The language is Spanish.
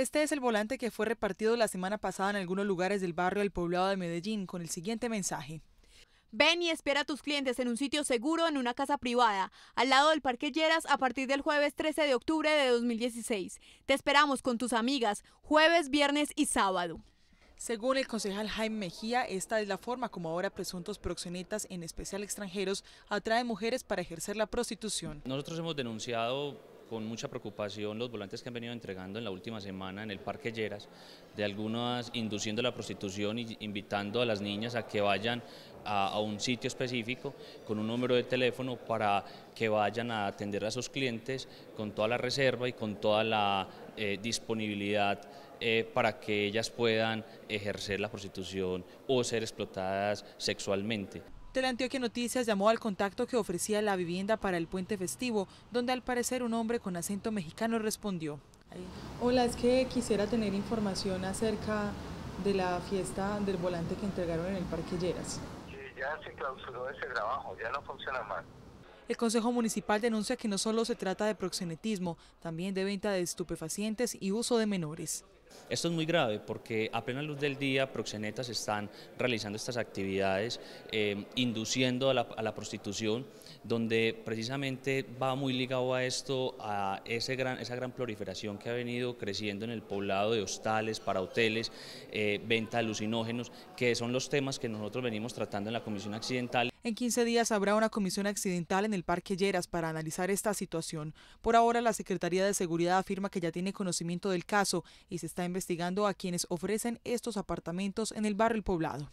Este es el volante que fue repartido la semana pasada en algunos lugares del barrio del poblado de Medellín con el siguiente mensaje. Ven y espera a tus clientes en un sitio seguro en una casa privada, al lado del Parque Lleras a partir del jueves 13 de octubre de 2016. Te esperamos con tus amigas jueves, viernes y sábado. Según el concejal Jaime Mejía, esta es la forma como ahora presuntos proxenetas, en especial extranjeros, atraen mujeres para ejercer la prostitución. Nosotros hemos denunciado con mucha preocupación los volantes que han venido entregando en la última semana en el Parque Lleras, de algunas induciendo la prostitución y e invitando a las niñas a que vayan a, un sitio específico con un número de teléfono para que vayan a atender a sus clientes con toda la reserva y con toda la eh, disponibilidad eh, para que ellas puedan ejercer la prostitución o ser explotadas sexualmente. Antioquia Noticias llamó al contacto que ofrecía la vivienda para el puente festivo, donde al parecer un hombre con acento mexicano respondió. Hola, es que quisiera tener información acerca de la fiesta del volante que entregaron en el Parque Lleras. ya se clausuró ese trabajo, ya no funciona más. El Consejo Municipal denuncia que no solo se trata de proxenetismo, también de venta de estupefacientes y uso de menores. Esto es muy grave porque a plena luz del día proxenetas están realizando estas actividades, eh, induciendo a la, prostitución, donde precisamente va muy ligado a esto, a esa gran proliferación que ha venido creciendo en el poblado de hostales, para hoteles, eh, venta de alucinógenos, que son los temas que nosotros venimos tratando en la Comisión Accidental en 15 días habrá una comisión accidental en el Parque Lleras para analizar esta situación. Por ahora, la Secretaría de Seguridad afirma que ya tiene conocimiento del caso y se está investigando a quienes ofrecen estos apartamentos en el barrio El Poblado.